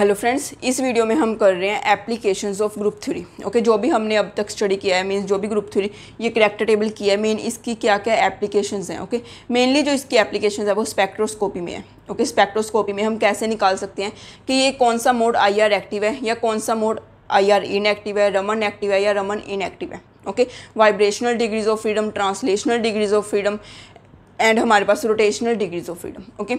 Hello friends इस video में हम कर रहे हैं applications of group theory okay जो भी हमने अब तक स्टडी किया है मीन्स जो भी ग्रुप थ्योरी ये करेक्टर टेबल किया है मेन इसकी क्या क्या एप्लीकेशंस हैं ओके मेनली जो इसकी एप्लीकेशंस है वो स्पेक्ट्रोस्कोपी में है ओके okay, स्पेक्ट्रोस्कोपी में हम कैसे निकाल सकते हैं कि ये कौन सा मोड आई एक्टिव है या कौन सा मोड आई आर इनएक्टिव है रमन एक्टिव है या रमन इनएक्टिव है okay vibrational degrees of freedom translational degrees of freedom and हमारे पास rotational degrees of freedom okay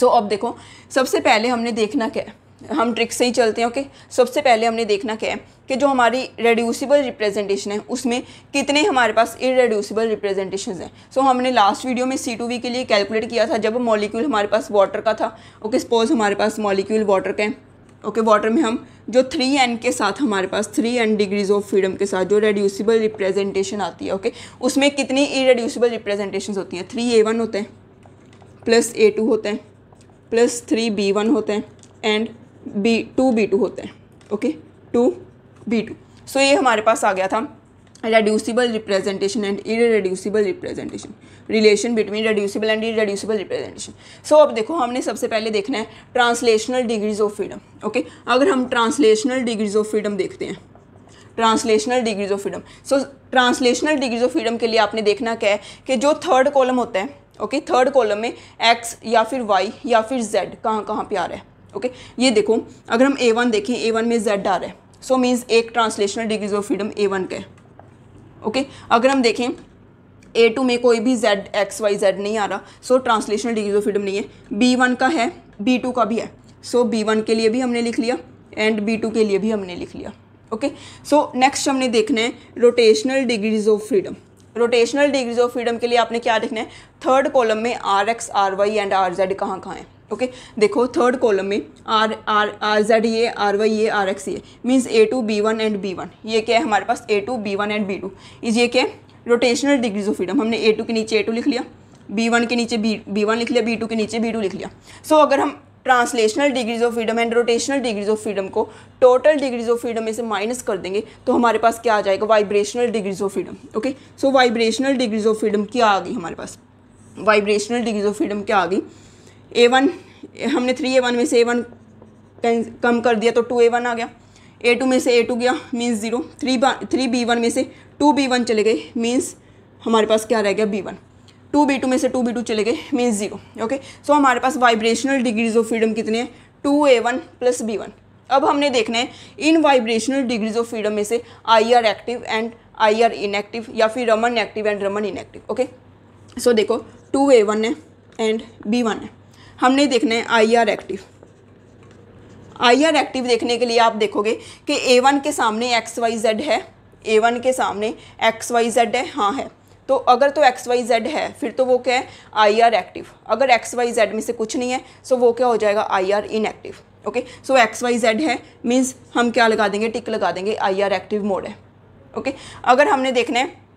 so अब देखो सबसे पहले हमने देखना क्या है हम ट्रिक से ही चलते हैं ओके सबसे पहले हमने देखना क्या है कि जो हमारी रेड्यूसिबल रिप्रेजेंटेशन है उसमें कितने हमारे पास इरेड्यूसिबल रिप्रेजेंटेशन हैं सो so, हमने लास्ट वीडियो में सी टू वी के लिए कैलकुलेट किया था जब मॉलिक्यूल हमारे पास वाटर का था ओके सपोज हमारे पास मॉलिक्यूल वाटर का है ओके okay, वाटर में हम जो थ्री एन के साथ हमारे पास three N degrees of freedom के साथ जो रेड्यूसिबल रिप्रेजेंटेशन आती है ओके okay? उसमें कितनी इरेड्यूसिबल रिप्रेजेंटेशन होती हैं थ्री ए वन होते हैं प्लस ए टू होते हैं प्लस थ्री बी वन होते हैं and B two B two होते हैं okay two B two so ये हमारे पास आ गया था reducible representation and irreducible representation relation between reducible and irreducible representation so अब देखो हमने सबसे पहले देखना है translational degrees of freedom okay अगर हम ट्रांसलेशनल डिग्रीज ऑफ फ्रीडम देखते हैं translational degrees of freedom so translational degrees of freedom के लिए आपने देखना क्या है कि जो थर्ड कॉलम होता है ओके थर्ड कॉलम में एक्स या फिर वाई या फिर जेड कहाँ कहाँ पे आ रहा है ओके ये देखो अगर हम ए वन देखें ए वन में जेड आ रहा है सो मीन्स एक translational degrees of freedom A one का है ओके अगर हम देखें ए टू में कोई भी जेड एक्स वाई जेड नहीं आ रहा so translational degrees of freedom नहीं है बी वन का है बी टू का भी है सो बी वन के लिए भी हमने लिख लिया एंड बी टू के लिए भी हमने लिख लिया ओके सो नेक्स्ट हमने देखना है rotational degrees of freedom rotational degrees of freedom के लिए आपने क्या देखना है थर्ड कॉलम में R X R Y and R Z कहाँ कहाँ है ओके देखो थर्ड कॉलम में आर आर आर जेड ये आर वाई ये आर एक्स ये means A two B one and B one ये क्या है हमारे पास A two B one and B two is ये क्या है रोटेशनल डिग्रीज ऑफ फ्रीडम हमने ए टू के नीचे ए टू लिख लिया बी वन के नीचे बी बी वन लिख लिया बी टू के नीचे बी टू लिख लिया सो so, अगर हम translational degrees of freedom and rotational degrees of freedom को टोटल डिग्रीज ऑफ फ्रीडम में से माइनस कर देंगे तो हमारे पास क्या आ जाएगा vibrational degrees of freedom okay so vibrational degrees of freedom क्या आ गई हमारे पास वाइब्रेशनल डिग्रीज ऑफ फ्रीडम क्या आ गई ए वन हमने थ्री ए वन में से ए वन कम कर दिया तो टू ए वन आ गया ए टू में से ए टू गया means zero three three B one में से टू बी वन चले गए मीन्स हमारे पास क्या रह गया B one two B two में से टू बी टू चले गए मीन्स ज़ीरो ओके सो हमारे पास वाइब्रेशनल डिग्रीज ऑफ फ्रीडम कितने हैं two A one plus B one अब हमने देखना है इन वाइब्रेशनल डिग्रीज ऑफ फ्रीडम में से I R active and I R inactive या फिर Raman active and Raman inactive okay so देखो टू ए वन है एंड बी वन है हमने देखना है I R active I R active देखने के लिए आप देखोगे कि ए वन के सामने एक्स वाई जेड है ए वन के सामने एक्स वाई जेड है हाँ है तो अगर तो एक्स वाई जेड है फिर तो वो क्या है आई आर एक्टिव अगर एक्स वाई जेड में से कुछ नहीं है सो वो क्या हो जाएगा I R inactive okay so X Y Z है मीन्स हम क्या लगा देंगे टिक लगा देंगे आई आर एक्टिव मोड है ओके okay? अगर हमने देखना है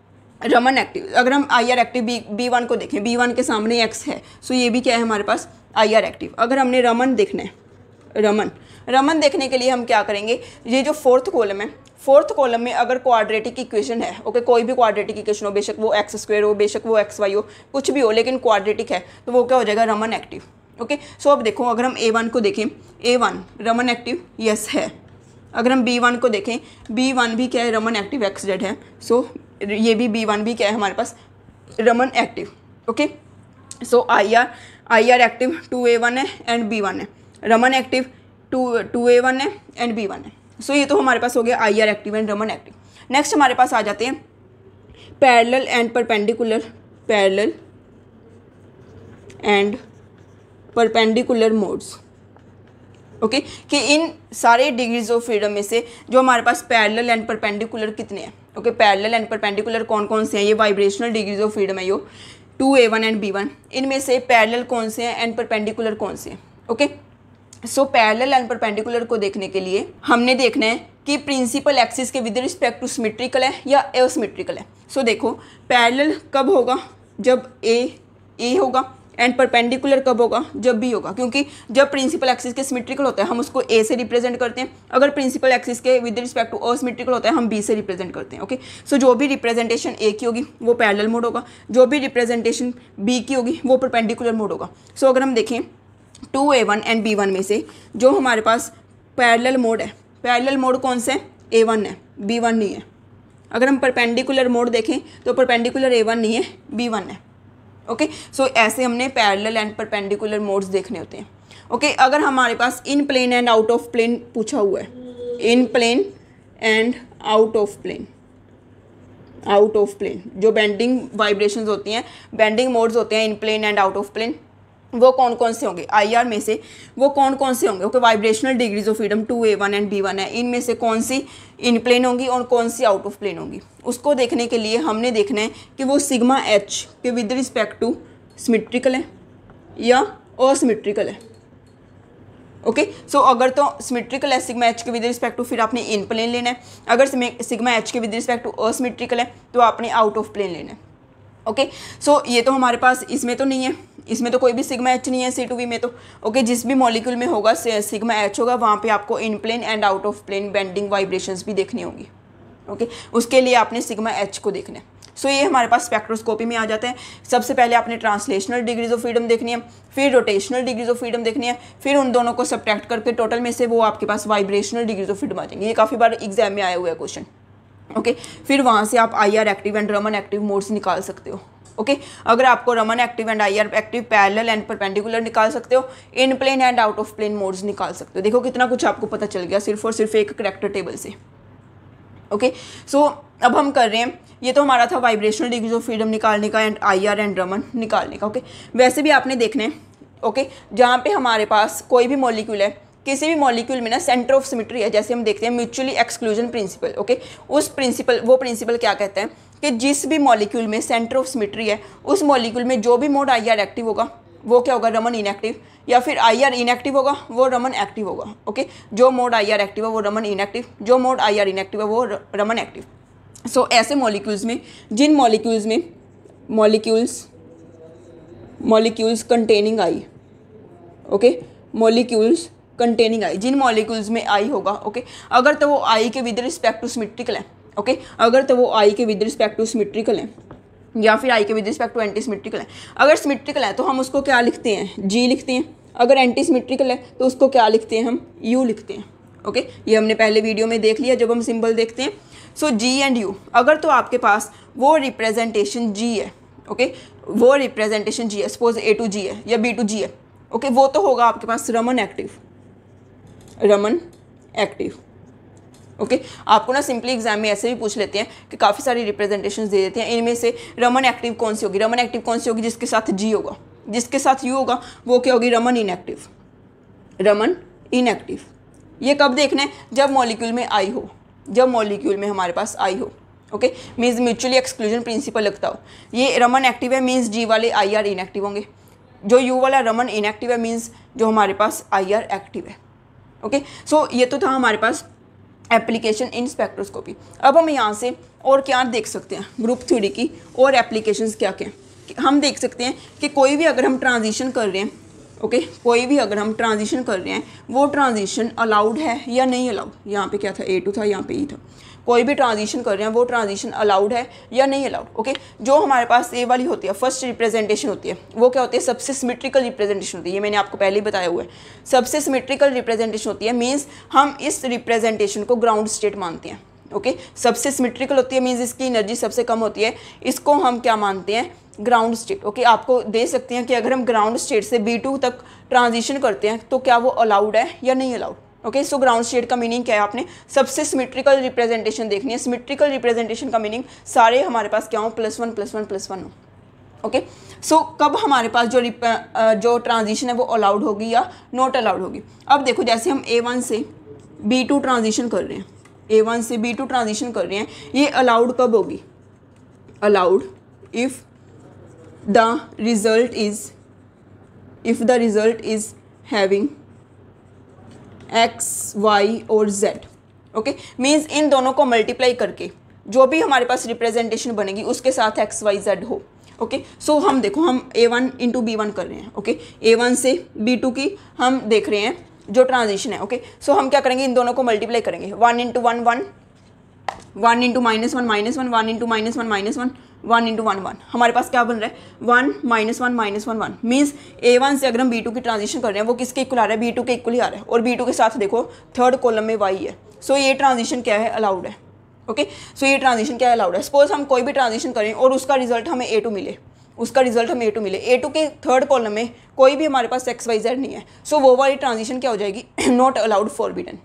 रमन एक्टिव अगर हम I R active B B one को देखें बी वन के सामने एक्स है सो ये भी क्या है हमारे पास आई आर एक्टिव अगर हमने रमन देखना है रमन रमन देखने के लिए हम क्या करेंगे ये जो फोर्थ कॉलम है फोर्थ कॉलम में अगर क्वाड्रेटिक इक्वेशन है ओके okay, कोई भी क्वाड्रेटिक इक्वेशन हो बेशक वो एक्स स्क्वेयर हो बेशक वो एक्स वाई हो कुछ भी हो लेकिन क्वाड्रेटिक है तो वो क्या हो जाएगा रमन एक्टिव ओके सो अब देखो अगर हम ए वन को देखें A one Raman active yes है अगर हम बी वन को देखें बी वन भी क्या है रमन एक्टिव एक्स जेड है सो so, ये भी बी वन भी क्या है हमारे पास Raman active okay so I R I R active two A one है एंड बी वन है Raman active two two A one है एंड बी वन है सो so, ये तो हमारे पास हो गया I R active and Raman active next हमारे पास आ जाते हैं parallel and perpendicular parallel and perpendicular modes okay कि इन सारे डिग्रीज ऑफ फ्रीडम में से जो हमारे पास पैरेलल एंड परपेंडिकुलर कितने हैं ओके पैरेलल एंड परपेंडिकुलर कौन कौन से हैं ये वाइब्रेशनल डिग्रीज ऑफ फ्रीडम है यो two A one and B one इनमें से पैरेलल कौन से हैं एंड परपेंडिकुलर कौन से हैं okay so parallel and perpendicular को देखने के लिए हमने देखना है कि प्रिंसिपल एक्सिस के विद रिस्पेक्ट टू सिमेट्रिकल है या एसमेट्रिकल है सो so, देखो पैरेलल कब होगा जब ए ए होगा एंड परपेंडिकुलर कब होगा जब भी होगा क्योंकि जब प्रिंसिपल एक्सिस के सिमेट्रिकल होता है हम उसको ए से रिप्रेजेंट करते हैं अगर प्रिंसिपल एक्सिस के विद रिस्पेक्ट टू असिमेट्रिकल होता है हम बी से रिप्रेजेंट करते हैं ओके सो so, जो भी रिप्रेजेंटेशन ए की होगी वो पैरल मोड होगा जो भी रिप्रेजेंटेशन बी की होगी वो परपेंडिकुलर मोड होगा सो so, अगर हम देखें two A one and B one में से जो हमारे पास पैरल मोड है पैरल मोड कौन सा है ए वन है बी वन नहीं है अगर हम परपेंडिकुलर मोड देखें तो परपेंडिकुलर ए वन नहीं है बी वन है ओके सो ऐसे हमने पैरेलल एंड परपेंडिकुलर मोड्स देखने होते हैं ओके okay, अगर हमारे पास in plane and out of plane पूछा हुआ है in plane and out of plane out of plane जो बेंडिंग वाइब्रेशंस होती हैं बेंडिंग मोड्स होते हैं in plane and out of plane वो कौन कौन से होंगे आईआर में से वो कौन कौन से होंगे okay vibrational degrees of freedom two A one and B one है इनमें से कौन सी इन प्लेन होंगी और कौन सी आउट ऑफ प्लेन होंगी उसको देखने के लिए हमने देखना है कि वो सिग्मा एच के विद रिस्पेक्ट टू सिमेट्रिकल है या असिमेट्रिकल है ओके okay? सो so, अगर तो सिमेट्रिकल है सिग्मा एच के विद रिस्पेक्ट टू फिर आपने इन प्लेन लेना है अगर सिग्मा एच के विद रिस्पेक्ट टू असिमेट्रिकल है तो आपने आउट ऑफ प्लेन लेना है ओके सो ये तो हमारे पास इसमें तो नहीं है इसमें तो कोई भी सिग्मा एच नहीं है सी टू वी में तो ओके okay, जिस भी मॉलिक्यूल में होगा सिग्मा एच होगा वहाँ पे आपको in plane and out of plane bending vibrations भी देखनी होंगी ओके okay? उसके लिए आपने सिग्मा एच को देखना है सो so, ये हमारे पास स्पेक्ट्रोस्कोपी में आ जाते हैं सबसे पहले आपने ट्रांसलेशनल डिग्रीज ऑफ फ्रीडम देखनी है फिर रोटेशनल डिग्रीज ऑफ फ्रीडम देखनी है फिर उन दोनों को सब्ट्रैक्ट करके टोटल में से वो आपके पास वाइब्रेशनल डिग्रीज ऑफ फ्रीडम आ जाएंगे ये काफ़ी बार एग्जाम में आया हुआ है क्वेश्चन ओके फिर वहाँ से आप I R active and Raman active modes निकाल सकते हो ओके okay? अगर आपको Raman active and I R active parallel and perpendicular निकाल सकते हो in plane and out of plane modes निकाल सकते हो देखो कितना कुछ आपको पता चल गया सिर्फ और सिर्फ एक करेक्टर टेबल से ओके okay? सो so, अब हम कर रहे हैं ये तो हमारा था वाइब्रेशनल डिग्रीज ऑफ फ्रीडम निकालने का and I R and Raman निकालने का ओके okay? वैसे भी आपने देखने ओके okay? जहाँ पे हमारे पास कोई भी मोलिक्यूल है किसी भी मॉलिक्यूल में ना सेंटर ऑफ सिमिट्री है जैसे हम देखते हैं म्यूचुअली एक्सक्लूजन प्रिंसिपल ओके उस प्रिंसिपल वो प्रिंसिपल क्या कहते हैं कि जिस भी मॉलिक्यूल में सेंटर ऑफ सिमिट्री है उस मॉलिक्यूल में जो भी मोड आई आर एक्टिव होगा वो क्या होगा रमन इनएक्टिव या फिर आई आर इनएक्टिव होगा वो रमन एक्टिव होगा ओके जो मोड आई आर एक्टिव है वो रमन इनएक्टिव जो मोड आई आर इनएक्टिव है वो रमन एक्टिव सो ऐसे मॉलिक्यूल्स में जिन मॉलिक्यूल्स में molecules molecules containing I okay molecules containing I जिन मॉलिक्यूल्स में आई होगा ओके अगर तो वो आई के विद रिस्पेक्ट टू सिमेट्रिकल है ओके अगर तो वो आई के विद रिस्पेक्ट टू सिमेट्रिकल है या फिर आई के with respect to antisymmetrical है अगर सिमेट्रिकल है तो हम उसको क्या लिखते हैं जी लिखते हैं अगर एंटी सिमेट्रिकल है तो उसको क्या लिखते हैं हम यू लिखते हैं ओके okay? ये हमने पहले वीडियो में देख लिया जब हम सिंबल देखते हैं सो जी एंड यू अगर तो आपके पास वो रिप्रेजेंटेशन जी है ओके okay? वो रिप्रेजेंटेशन जी है सपोज ए टू जी है या बी टू जी है ओके okay? वो तो होगा आपके पास Raman active Raman active okay okay? आपको ना सिंपली एग्जाम में ऐसे भी पूछ लेते हैं कि काफ़ी सारी रिप्रेजेंटेशन दे देते हैं इनमें से रमन एक्टिव कौन सी होगी रमन एक्टिव कौन सी होगी जिसके साथ जी होगा जिसके साथ यू होगा वो क्या होगी रमन इनएक्टिव रमन इनएक्टिव ये कब देखना है जब मॉलिक्यूल में आई हो जब मॉलिक्यूल में हमारे पास आई हो okay means mutually exclusion principle लगता हो ये रमन एक्टिव है मीन्स जी वाले आई आर इनएक्टिव होंगे जो यू वाला रमन इनएक्टिव है मीन्स जो हमारे पास आई आर एक्टिव है ओके सो ये तो था हमारे पास एप्लीकेशन इन स्पेक्ट्रोस्कोपी अब हम यहाँ से और क्या देख सकते हैं ग्रुप थ्योरी की और एप्लीकेशन क्या क्या हम देख सकते हैं कि कोई भी अगर हम ट्रांजिशन कर रहे हैं ओके okay? कोई भी अगर हम ट्रांजिशन कर रहे हैं वो ट्रांजिशन अलाउड है या नहीं अलाउड यहाँ पे क्या था ए टू था यहाँ पे ई e था कोई भी ट्रांजिशन कर रहे हैं वो ट्रांजिशन अलाउड है या नहीं अलाउड ओके जो हमारे पास ए वाली होती है फर्स्ट रिप्रेजेंटेशन होती है वो क्या होती है सबसे सिमेट्रिकल रिप्रेजेंटेशन होती है ये मैंने आपको पहले ही बताया हुआ है सबसे सिमेट्रिकल रिप्रेजेंटेशन होती है मीन्स हम इस रिप्रेजेंटेशन को ग्राउंड स्टेट मानते हैं ओके सबसे सिमेट्रिकल होती है मीन्स इसकी एनर्जी सबसे कम होती है इसको हम क्या मानते हैं ग्राउंड स्टेट ओके आपको दे सकते हैं कि अगर हम ग्राउंड स्टेट से बी टू तक ट्रांजिशन करते हैं तो क्या वो अलाउड है या नहीं allowed okay so ground state का मीनिंग क्या है आपने सबसे सिमेट्रिकल रिप्रेजेंटेशन देखनी है सिमेट्रिकल रिप्रेजेंटेशन का मीनिंग सारे हमारे पास क्या हो plus one plus one plus one हो ओके सो कब हमारे पास जो जो ट्रांजिशन है वो अलाउड होगी या नॉट अलाउड होगी अब देखो जैसे हम ए वन से बी टू ट्रांजिशन कर रहे हैं ए वन से बी टू ट्रांजिशन कर रहे हैं ये अलाउड कब होगी allowed if the result is if the result is having X Y और जेड ओके मीन्स इन दोनों को मल्टीप्लाई करके जो भी हमारे पास रिप्रेजेंटेशन बनेगी उसके साथ एक्स वाई जेड हो ओके okay? सो so, हम देखो हम A one into B one कर रहे हैं ओके ए वन से बी टू की हम देख रहे हैं जो ट्रांजिशन है ओके सो so, हम क्या करेंगे इन दोनों को मल्टीप्लाई करेंगे one into one one one into minus one minus one one into minus one minus one one into one one हमारे पास क्या बन रहा है one minus one minus one one means A one से अगर हम बी टू की ट्रांजिशन कर रहे हैं वो किसके इक्वल आ रहा है बी टू के इक्वल ही आ रहा है और बी टू के साथ देखो थर्ड कॉलम में वाई है सो ये ट्रांजिशन क्या है अलाउड है ओके सो ये ट्रांजिशन क्या अलाउड है सपोज हम कोई भी ट्रांजिशन करें और उसका रिजल्ट हमें ए टू मिले उसका रिजल्ट हमें ए टू मिले ए टू के थर्ड कॉलम में कोई भी हमारे पास एक्स वाई जेड नहीं है सो so, वो वाली ट्रांजिशन क्या हो जाएगी not allowed for forbidden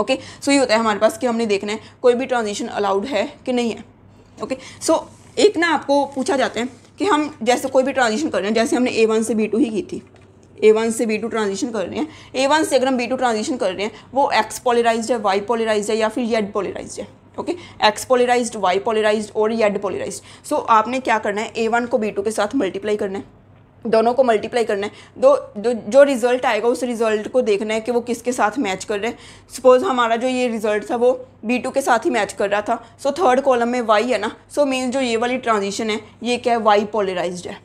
okay so ये होता है हमारे पास कि हमने देखना है कोई भी ट्रांजिशन अलाउड है कि नहीं है ओके okay? सो so, एक ना आपको पूछा जाता है कि हम जैसे कोई भी ट्रांजिशन कर रहे हैं जैसे हमने ए वन से बी टू ही की थी ए वन से बी टू ट्रांजिशन कर रहे हैं ए वन से अगर हम बी टू ट्रांजिशन कर रहे हैं वो एक्स पोलराइज है वाई पोलराइज है या फिर येड पोलराइज है okay X polarise Y polarise और येड पोलराइज सो आपने क्या करना है ए वन को बी टू के साथ मल्टीप्लाई करना है दोनों को मल्टीप्लाई करना है दो, दो जो रिज़ल्ट आएगा उस रिज़ल्ट को देखना है कि वो किसके साथ मैच कर रहे हैं सपोज़ हमारा जो ये रिज़ल्ट था वो बी टू के साथ ही मैच कर रहा था सो थर्ड कॉलम में वाई है ना सो so मीन जो ये वाली ट्रांजिशन है ये क्या है वाई पोलराइज्ड है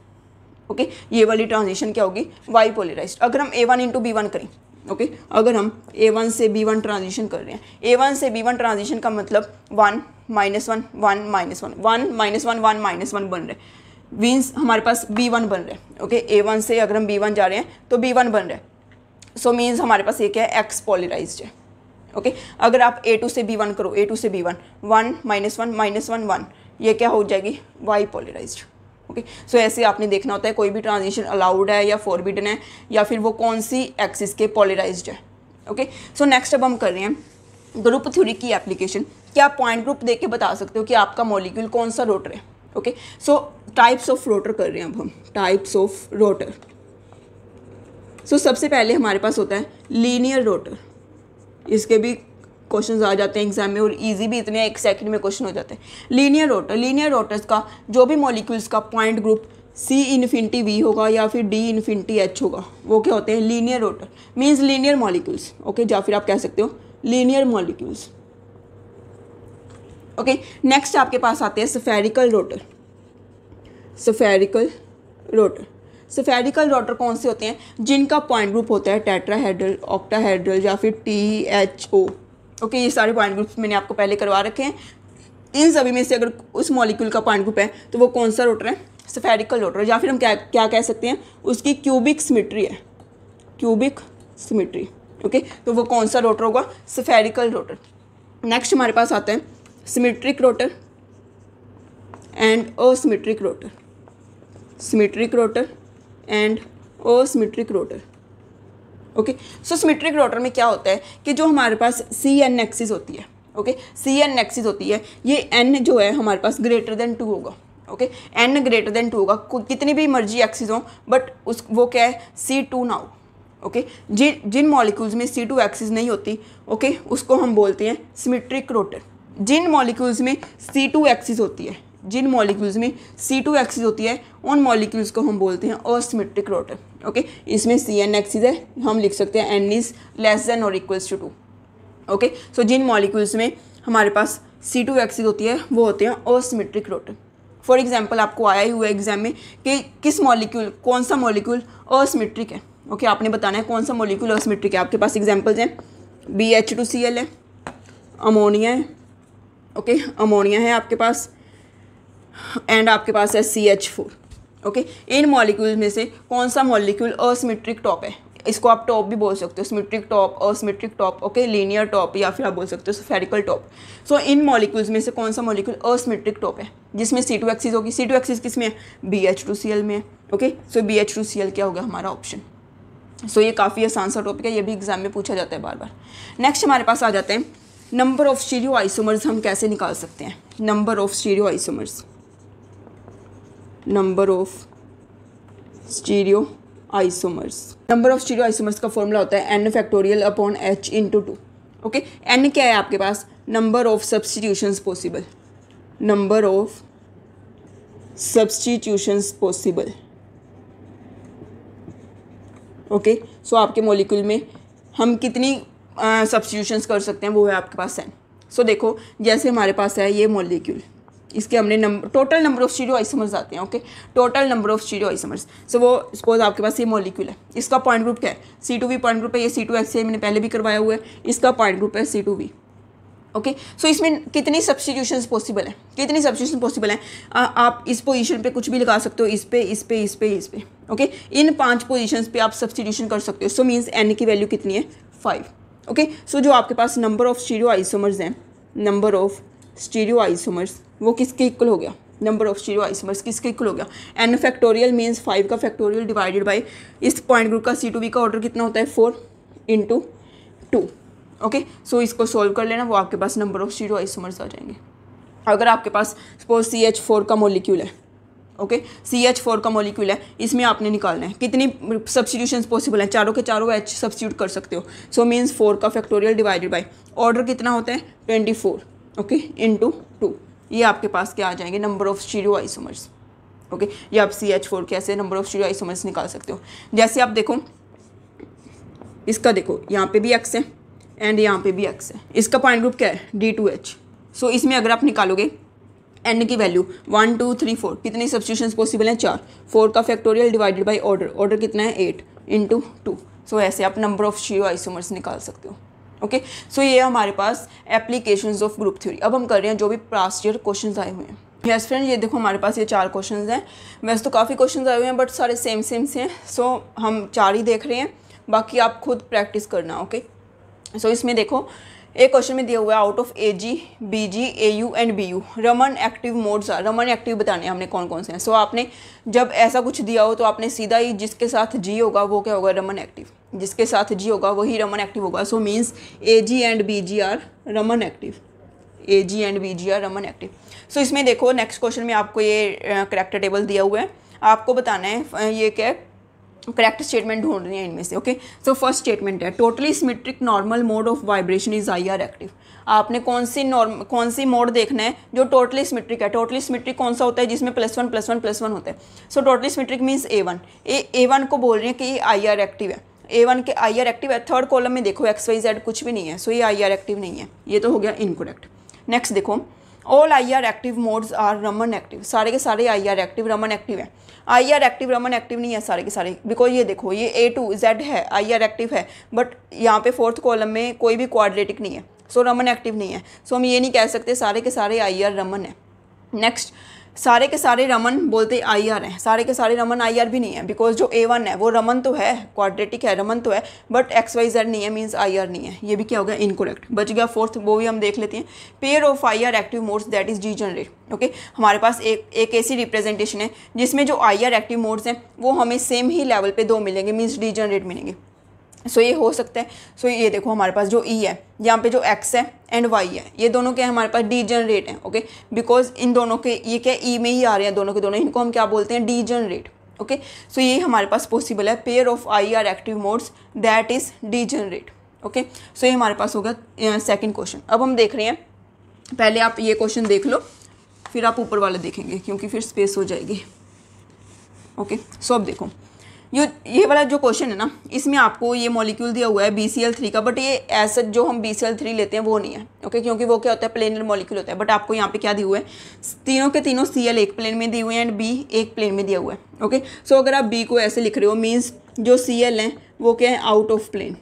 ओके okay? ये वाली ट्रांजिशन क्या होगी वाई पोलराइज्ड अगर हम A one into B one करें ओके okay? अगर हम ए वन से बी वन ट्रांजिशन कर रहे हैं ए वन से बी वन ट्रांजिशन का मतलब one minus one one minus one one minus one one minus one बन रहे मीन्स हमारे पास बी वन बन रहे ओके ए वन से अगर हम बी वन जा रहे हैं तो बी वन बन रहे सो मीन्स हमारे पास ये क्या है एक्स पॉलिराइज है ओके okay? अगर आप ए टू से बी वन करो ए टू से B one one minus one minus one one ये क्या हो जाएगी वाई पॉलराइज ओके सो ऐसे आपने देखना होता है कोई भी ट्रांजिशन अलाउड है या फॉरबिडन है या फिर वो कौन सी एक्सिस के पॉलिराइज है ओके सो नेक्स्ट अब हम कर रहे हैं ग्रुप थ्योरी की एप्लीकेशन क्या आप पॉइंट ग्रुप देख के बता सकते हो कि आपका मॉलिक्यूल कौन सा रोटर है okay so types of rotor कर रहे हैं अब हम टाइप्स ऑफ रोटर सो सबसे पहले हमारे पास होता है लीनियर रोटर इसके भी क्वेश्चन आ जाते हैं एग्जाम में और ईजी भी इतने एक सेकंड में क्वेश्चन हो जाते हैं लीनियर रोटर लीनियर रोटर्स का जो भी मॉलिक्यूल्स का point group C infinity V होगा या फिर डी इन्फिनिटी एच होगा वो क्या होते हैं linear rotor means linear molecules okay या फिर आप कह सकते हो लीनियर मॉलिक्यूल्स ओके नेक्स्ट आपके पास आते हैं spherical rotor spherical rotor spherical rotor कौन से होते हैं जिनका पॉइंट ग्रुप होता है टेट्राहेड्रल ऑक्टाहेड्रल या फिर टी एच ओ ओके ये सारे पॉइंट ग्रुप्स मैंने आपको पहले करवा रखे हैं इन सभी में से अगर उस मॉलिक्यूल का पॉइंट ग्रुप है तो वो कौन सा रोटर है सफेरिकल रोटर या फिर हम क्या क्या कह सकते हैं उसकी क्यूबिक सिमिट्री है क्यूबिक सिमिट्री ओके तो वो कौन सा रोटर होगा सफेरिकल रोटर नेक्स्ट हमारे पास आता है symmetric rotor and asymmetric rotor symmetric rotor and asymmetric rotor okay so symmetric rotor में क्या होता है कि जो हमारे पास सी एन एक्सिस होती है ओके सी एन एक्सिस होती है ये एन जो है हमारे पास ग्रेटर देन टू होगा okay N greater than two होगा कितनी भी मर्जी एक्सिस हो बट उस वो क्या है सी टू ना हो ओके जिन जिन मॉलिक्यूल्स में सी टू एक्सिस नहीं होती ओके okay? उसको हम बोलते हैं सिमेट्रिक रोटर जिन मॉलिक्यूल्स में सी टू एक्सिस होती है जिन मॉलिक्यूल्स में सी टू एक्सिस होती है उन मॉलिक्यूल्स को हम बोलते हैं असमेट्रिक रोटर ओके इसमें सी एन एक्सिस है हम लिख सकते हैं एन इज लेस देन और equals to two okay so जिन मॉलिक्यूल्स में हमारे पास सी टू एक्सिस होती है वो होते हैं असमेट्रिक रोटर फॉर एग्जाम्पल आपको आया ही हुआ एग्जाम में कि किस मॉलिक्यूल कौन सा मॉलिक्यूल असमेट्रिक है ओके okay, आपने बताना है कौन सा मॉलिक्यूल असमेट्रिक है आपके पास एग्जाम्पल्स हैं B H two C L है अमोनिया है ओके okay, अमोनिया है आपके पास एंड आपके पास है सी एच फोर ओके इन मॉलिक्यूल में से कौन सा मॉलिक्यूल असमेट्रिक टॉप है इसको आप टॉप भी बोल सकते हो symmetric top asymmetric top okay linear top या फिर आप बोल सकते हो सोफेरिकल टॉप सो इन मॉलिक्यूल्स में से कौन सा मॉलिक्यूल असमेट्रिक टॉप है जिसमें सी टू एक्सिस होगी सी टू एक्सिस किस में है B H two C L में है okay so B H two C L क्या होगा हमारा ऑप्शन सो ये काफ़ी आसान सा टॉपिक है ये भी एग्जाम में पूछा जाता है बार बार नेक्स्ट हमारे पास आ जाते हैं नंबर ऑफ स्टीरियो आइसोमर्स हम कैसे निकाल सकते हैं number of stereoisomers number of stereoisomers number of stereoisomers का फॉर्मूला होता है N factorial upon H in two two okay N क्या है आपके पास number of substitutions possible number of substitutions possible okay so आपके molecule में हम कितनी सब्सटीट्यूशंस uh, कर सकते हैं वो है आपके पास एन सो so, देखो जैसे हमारे पास है ये मोलिक्यूल इसके हमने number total number of stereoisomers आते हैं okay total number of stereoisomers so वो सपोज आपके पास ये मॉलिक्यूल है इसका पॉइंट ग्रुप क्या है C two V point group है ये सी टू एक्स मैंने पहले भी करवाया हुआ है इसका पॉइंट ग्रुप है C two V okay so इसमें कितनी सब्सटीट्यूशन पॉसिबल है कितनी सब्सटीट्यूशन पॉसिबल है आ, आप इस पोजीशन पे कुछ भी लगा सकते हो इस पे इस पे इस पे इस पे ओके okay? इन पांच पोजीशंस पे आप सब्सटीट्यूशन कर सकते हो सो मींस एन की वैल्यू कितनी है फाइव ओके सो जो आपके पास नंबर ऑफ स्टीरियो आइसोमर्स हैं नंबर ऑफ स्टीरियो आइसोमर्स वो किसके इक्वल हो गया नंबर ऑफ स्टीरियो आइसोमर्स किसके इक्वल हो गया एन फैक्टोरियल मीन्स फाइव का फैक्टोरियल डिवाइडेड बाई इस पॉइंट ग्रुप का सी टू बी का ऑर्डर कितना होता है four into two okay so इसको सॉल्व कर लेना वो आपके पास नंबर ऑफ स्टीरियो आइसोमर्स आ जाएंगे अगर आपके पास सपोज सी एच फोर का मोलिक्यूल है ओके सी एच फोर का मोलिक्यूल है इसमें आपने निकालना है कितनी सब्सटीट्यूशन पॉसिबल हैं चारों के चारों एच सब्सटीट्यूट कर सकते हो सो मीन्स फोर का फैक्टोरियल डिवाइडेड बाई ऑर्डर कितना होता है twenty four okay into ये आपके पास क्या आ जाएंगे number of stereoisomers okay या आप सी एच फोर के ऐसे नंबर ऑफ स्टीरियो आइसोमर्स निकाल सकते हो जैसे आप देखो इसका देखो यहाँ पे भी एक्स है एंड यहाँ पे भी एक्स है इसका पॉइंट ग्रुप क्या है डी टू एच सो इसमें अगर आप निकालोगे एन की value one two three four कितने सब्सिट्यूशन पॉसिबल हैं चार फोर का factorial divided by order order कितना है एट इंटू टू सो ऐसे आप नंबर ऑफ शीरो आइसोमर्स निकाल सकते हो ओके सो ये हमारे पास एप्लीकेशन ऑफ ग्रुप थ्योरी अब हम कर रहे हैं जो भी लास्ट ईयर क्वेश्चन आए हुए हैं यस फ्रेंड ये देखो हमारे पास ये चार क्वेश्चन हैं वैसे तो काफ़ी क्वेश्चन आए हुए हैं बट सारे सेम सेम से हैं सो so, हम चार ही देख रहे हैं बाकी आप खुद प्रैक्टिस करना ओके okay? सो so, इसमें देखो एक क्वेश्चन में दिया हुआ है out of A G B G A U and B U Raman active modes Raman active बताने हमने कौन कौन से हैं सो so, आपने जब ऐसा कुछ दिया हो तो आपने सीधा ही जिसके साथ जी होगा वो क्या होगा रमन एक्टिव जिसके साथ जी होगा वही रमन एक्टिव होगा so means A G and B G are Raman active A G and B G are Raman active so इसमें देखो नेक्स्ट क्वेश्चन में आपको ये करेक्टर टेबल दिया हुआ है आपको बताना है ये क्या है करेक्ट स्टेटमेंट ढूंढ रही हैं इनमें से ओके सो फर्स्ट स्टेटमेंट है totally symmetric normal mode of vibration is I R active आपने कौन सी नॉर्म कौन सी मोड देखना है जो टोटली सिमेट्रिक है टोटली सिमेट्रिक कौन सा होता है जिसमें plus one plus one plus one होता है so totally symmetric means A one A A one को बोल रही है कि ये आई आर एक्टिव है ए वन के आई आर एक्टिव है थर्ड कॉलम में देखो एक्स वाई जेड कुछ भी नहीं है सो ये आई आर एक्टिव नहीं है ये तो हो गया इनकोरेक्ट नेक्स्ट देखो all I R active modes are Raman active सारे के सारे I R active Raman active है I R active Raman active नहीं है सारे के सारे बिकॉज ये देखो ये ए टू जेड है आई आर एक्टिव है बट यहाँ पे फोर्थ कॉलम में कोई भी क्वाड्रेटिक नहीं है सो so, रमन एक्टिव नहीं है सो so, हम ये नहीं कह सकते सारे के सारे आई आर रमन है नेक्स्ट सारे के सारे रमन बोलते आई आर हैं सारे के सारे रमन आई आर भी नहीं है बिकॉज जो ए वन है वो रमन तो है क्वाड्रेटिक है रमन तो है बट एक्स वाई जेड नहीं है मीन्स आई आर नहीं है ये भी क्या हो गया इनकोरेक्ट बच गया फोर्थ वो भी हम देख लेते हैं pair of I R active modes that is degenerate okay हमारे पास एक एक ऐसी रिप्रेजेंटेशन है जिसमें जो आई आर एक्टिव मोड्स हैं वो हमें सेम ही लेवल पर दो मिलेंगे मीन्स डी जनरेट मिलेंगे सो so, ये हो सकता है सो so, ये देखो हमारे पास जो ई e है यहाँ पे जो एक्स है एंड वाई है ये दोनों के हमारे पास डी जनरेट हैं ओके बिकॉज इन दोनों के ये क्या ई e में ही आ रहे हैं दोनों के दोनों इनको हम क्या बोलते हैं डी जनरेट ओके सो ये हमारे पास पॉसिबल है pair of I R active modes that is degenerate okay so ये हमारे पास हो गया सेकेंड क्वेश्चन अब हम देख रहे हैं पहले आप ये क्वेश्चन देख लो फिर आप ऊपर वाला देखेंगे क्योंकि फिर स्पेस हो जाएगी ओके okay, सो so अब देखो यो ये वाला जो क्वेश्चन है ना इसमें आपको ये मॉलिक्यूल दिया हुआ है बी सी एल थ्री का बट ये ऐसा जो हम बी सी एल थ्री लेते हैं वो नहीं है ओके क्योंकि वो क्या होता है प्लेनर मॉलिक्यूल होता है बट आपको यहाँ पे क्या दिए हुए हैं तीनों के तीनों सी एल एक प्लेन में दिए हुए हैं एंड बी एक प्लेन में दिया हुआ है ओके सो अगर आप बी को ऐसे लिख रहे हो मीन्स जो सी एल हैं वो क्या है आउट ऑफ प्लेन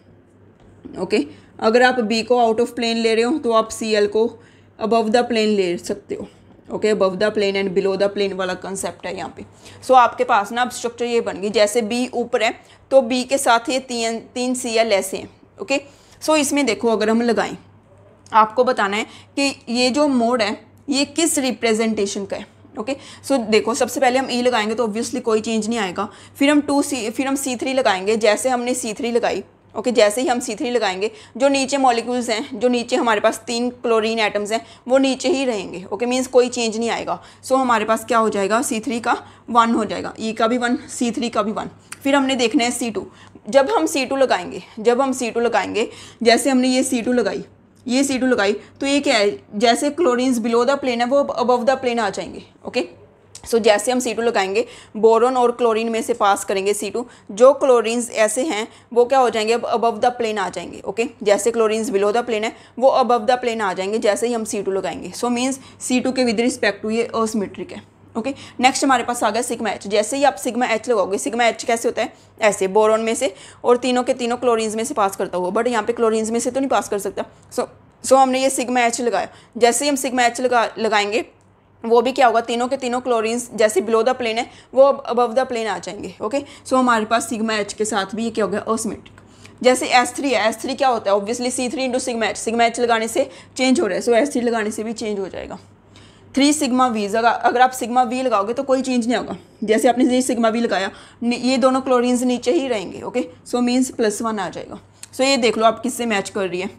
ओके अगर आप बी को आउट ऑफ प्लेन ले रहे हो तो आप सी एल को अबव द प्लेन ले सकते हो okay above the plane and below the plane वाला कंसेप्ट है यहाँ पे सो so, आपके पास ना अब स्ट्रक्चर ये बन गई जैसे बी ऊपर है तो बी के साथ ये तीन तीन सी एल ऐसे हैं ओके सो इसमें देखो अगर हम लगाएं आपको बताना है कि ये जो मोड है ये किस रिप्रेजेंटेशन का है ओके okay? सो so, देखो सबसे पहले हम ई e लगाएंगे तो ऑब्वियसली कोई चेंज नहीं आएगा फिर हम टू सी फिर हम सी थ्री लगाएंगे जैसे हमने सी थ्री लगाई ओके जैसे ही हम सी थ्री लगाएंगे जो नीचे मॉलिक्यूल्स हैं जो नीचे हमारे पास तीन क्लोरीन एटम्स हैं वो नीचे ही रहेंगे ओके मीन्स कोई चेंज नहीं आएगा सो so, हमारे पास क्या हो जाएगा सी थ्री का वन हो जाएगा ई e का भी वन सी थ्री का भी वन फिर हमने देखना है सी टू जब हम सी टू लगाएंगे जब हम सी टू लगाएंगे जैसे हमने ये सी टू लगाई ये सी टू लगाई तो ये क्या है जैसे क्लोरीन्स बिलो द प्लेन है वो अबव द प्लेन आ जाएंगे ओके सो so, जैसे हम सी टू लगाएंगे बोरोन और क्लोरीन में से पास करेंगे सी टू जो क्लोरीन ऐसे हैं वो क्या हो जाएंगे अब अबव द प्लेन आ जाएंगे ओके जैसे क्लोरीन बिलो द प्लेन है वो अबव द प्लेन आ जाएंगे जैसे ही हम सी टू लगाएंगे सो मीन्स सी टू के विद रिस्पेक्ट टू ये अर्समेट्रिक है ओके okay? नेक्स्ट हमारे पास आ गया सिग्मा एच जैसे ही आप सिग्मा एच लगाओगे सिग्मा एच कैसे होता है ऐसे बोरोन में से और तीनों के तीनों क्लोरीन्स में से पास करता हुआ बट यहाँ पे क्लोरीन में से तो नहीं पास कर सकता सो so, सो so हमने ये सिग्मा एच लगाया जैसे ही हम सिग्मा एच लगा लगाएंगे वो भी क्या होगा तीनों के तीनों क्लोरीन्स जैसे बिलो द प्लेन है वो अबव द प्लेन आ जाएंगे ओके सो so, हमारे पास सिग्मा एच के साथ भी ये क्या हो गया ऑसमेटिक जैसे एस थ्री है एस थ्री क्या होता है obviously C three into sigma H sigma H लगाने से चेंज हो रहा है सो एस थ्री लगाने से भी चेंज हो जाएगा थ्री सिग्मा वी अगर आप सिग्मा वी लगाओगे तो कोई चेंज नहीं होगा जैसे आपने जी सिग्मा वी लगाया ये दोनों क्लोरीन्स नीचे ही रहेंगे okay so means plus one आ जाएगा सो so, ये देख लो आप किससे मैच कर रही है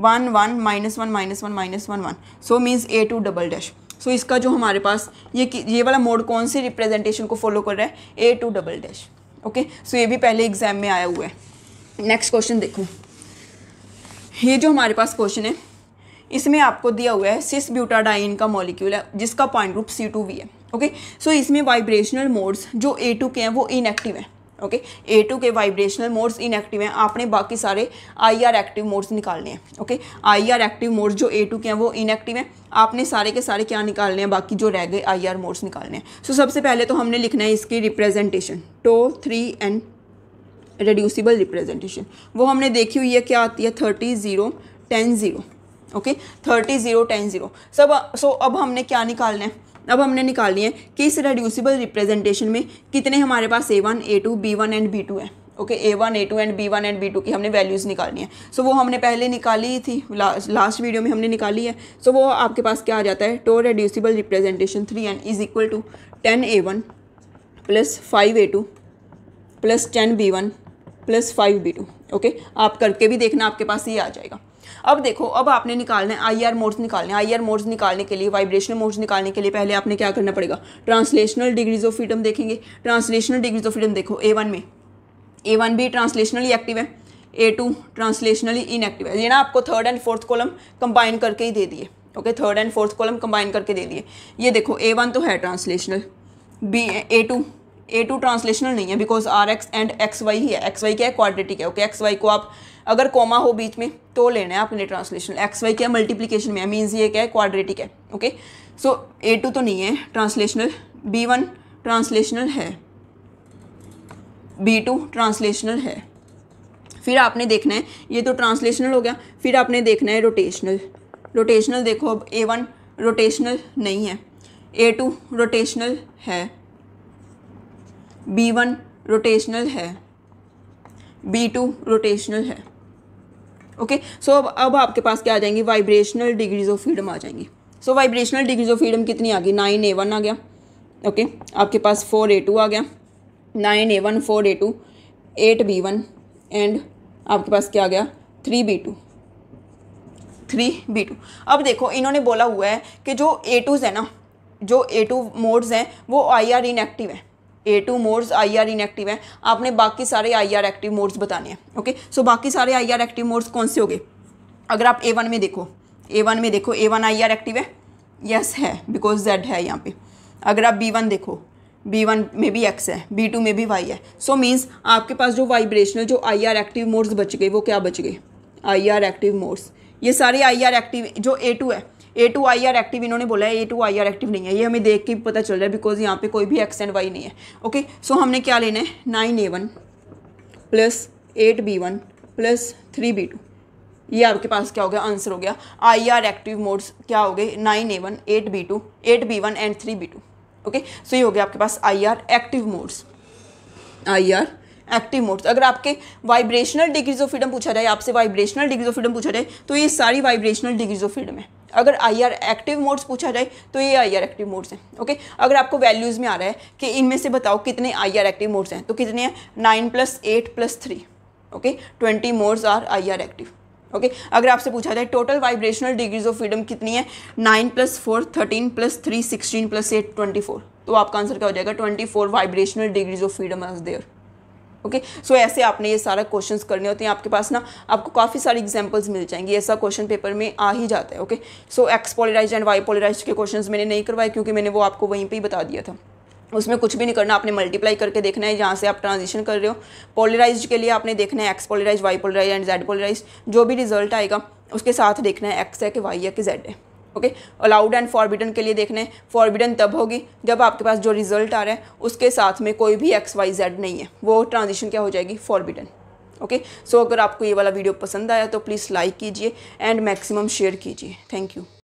one one minus one minus one minus one one so means A two double dash so so, इसका जो हमारे पास ये ये वाला मोड कौन सी रिप्रेजेंटेशन को फॉलो कर रहा है A two double dash okay so ये भी पहले एग्जाम में आया हुआ है नेक्स्ट क्वेश्चन देखो ये जो हमारे पास क्वेश्चन है इसमें आपको दिया हुआ है सिस ब्यूटाडाइन का मॉलिक्यूल है जिसका point group C two V है ओके सो so, इसमें वाइब्रेशनल मोड्स जो ए टू के हैं वो इनएक्टिव हैं ओके ए टू के वाइब्रेशनल मोड्स इनएक्टिव हैं आपने बाकी सारे आई आर एक्टिव मोड्स निकालने हैं okay I R active modes जो ए टू के हैं वो इनएक्टिव हैं आपने सारे के सारे क्या निकालने हैं बाकी जो रह गए आई आर मोड्स निकालने हैं सो so, सबसे पहले तो हमने लिखना है इसकी representation to three and reducible representation वो हमने देखी हुई है क्या आती है thirty zero ten zero okay thirty zero ten zero सब सो अब हमने क्या निकालना है अब हमने लिया है कि इस रेड्यूसिबल रिप्रेजेंटेशन में कितने हमारे पास A one A two B one and B two है okay A one A two and B one and B two की हमने वैल्यूज़ निकालनी है सो so, वो हमने पहले निकाली थी ला, लास्ट वीडियो में हमने निकाली है सो so, वो आपके पास क्या आ जाता है to reducible representation three N is equal to ten A one plus five A two plus ten B one plus five B two okay आप करके भी देखना आपके पास ये आ जाएगा अब देखो अब आपने निकालना है आई आर मोड्स निकालने आई आर मोड्स निकालने के लिए वाइब्रेशनल मोड्स निकालने के लिए पहले आपने क्या करना पड़ेगा ट्रांसलेशनल डिग्रीज ऑफ फ्रीडम देखेंगे ट्रांसलेशनल डिग्रीज ऑफ फ्रीडम देखो ए वन में ए वन भी ट्रांसलेशनली एक्टिव है ए टू ट्रांसलेशनली इनएक्टिव है ये ना आपको third and fourth column combine करके ही दे दिए okay third and fourth column combine करके दे दिए ये देखो ए वन तो है translational B A two A two translational नहीं है because R X and X Y ही है एक्स वाई क्या है क्वाड्रेटिक है ओके एक्स वाई को आप अगर कोमा हो बीच में तो लेना है आपने ट्रांसलेशन एक्स वाई क्या मल्टीप्लीकेशन में है मीन्स ये क्या है क्वाड्रेटिक है ओके सो ए टू तो नहीं है ट्रांसलेशनल बी वन ट्रांसलेशनल है बी टू ट्रांसलेशनल है फिर आपने देखना है ये तो ट्रांसलेशनल हो गया फिर आपने देखना है रोटेशनल रोटेशनल देखो अब ए वन रोटेशनल नहीं है ए टू रोटेशनल है बी वन रोटेशनल है बी टू रोटेशनल है ओके सो अब अब आपके पास क्या आ जाएंगी वाइब्रेशनल डिग्रीज ऑफ फ्रीडम आ जाएंगी so vibrational degrees of freedom कितनी आ गई नाइन ए वन आ गया ओके okay? आपके पास फोर ए टू आ गया nine A one four A two eight B one and आपके पास क्या आ गया three B two three B two अब देखो इन्होंने बोला हुआ है कि जो ए टूज़ है ना जो ए टू मोड्स हैं वो आई आर इनएक्टिव है A two modes I R inactive हैं आपने बाकी सारे आई आर एक्टिव मोड्स बताने हैं ओके सो बाकी सारे आई आर एक्टिव मोड्स कौन से हो गए अगर आप ए वन में देखो ए वन में देखो A one I R active है यस yes, है बिकॉज जेड है यहाँ पे अगर आप बी वन देखो बी वन में भी एक्स है बी टू में भी वाई है सो so मीन्स आपके पास जो वाइब्रेशनल जो आई आर एक्टिव मोड्स बच गए वो क्या बच गए आई आर एक्टिव मोड्स ये सारे आई आर एक्टिव जो ए टू है A two I R active इन्होंने बोला है A two I R active नहीं है ये हमें देख के पता चल रहा है बिकॉज यहाँ पे कोई भी एक्स एंड वाई नहीं है ओके सो so, हमने क्या लेना है nine A one plus eight B one plus three B two ये आपके पास क्या हो गया आंसर हो गया आई आर एक्टिव मोड्स क्या हो गए nine A one eight B two eight B one and three B two okay so ये हो गया आपके पास I R active modes I R active modes अगर आपके वाइब्रेशनल डिग्रीज ऑफ फ्रीडम पूछा जाए आपसे वाइब्रेशनल डिग्रीज ऑफ फ्रीडम पूछा जाए तो ये सारी वाइब्रेशनल डिग्रीज ऑफ फ्रीडम है अगर आई आर एक्टिव मोड्स पूछा जाए तो ये आई आर एक्टिव मोड्स हैं ओके अगर आपको वैल्यूज़ में आ रहा है कि इनमें से बताओ कितने आई आर एक्टिव मोड्स हैं तो कितने हैं nine plus eight plus three okay twenty modes R I R active okay अगर आपसे पूछा जाए total vibrational degrees of freedom कितनी है nine plus four thirteen plus three sixteen plus eight twenty four तो आपका आंसर क्या हो जाएगा twenty four vibrational degrees of freedom आज देयर ओके सो ऐसे आपने ये सारा क्वेश्चंस करने होते हैं आपके पास ना आपको काफ़ी सारी एग्जांपल्स मिल जाएंगे ऐसा क्वेश्चन पेपर में आ ही जाता है okay so X polarize and Y polarize के क्वेश्चंस मैंने नहीं करवाए क्योंकि मैंने वो आपको वहीं पे ही बता दिया था उसमें कुछ भी नहीं करना आपने मल्टीप्लाई करके देखना है जहाँ से आप ट्रांजिशन कर रहे हो पोलराइज के लिए आपने देखना है X polarise Y polarize and Z polarize जो भी रिजल्ट आएगा उसके साथ देखना है एक्स है कि वाई है कि जेड है ओके अलाउड एंड फॉरबिडन के लिए देखने फॉरबिडन तब होगी जब आपके पास जो रिजल्ट आ रहा है उसके साथ में कोई भी एक्स वाई जेड नहीं है वो ट्रांजिशन क्या हो जाएगी फॉरबिडन ओके सो अगर आपको ये वाला वीडियो पसंद आया तो प्लीज़ लाइक कीजिए एंड मैक्सिमम शेयर कीजिए थैंक यू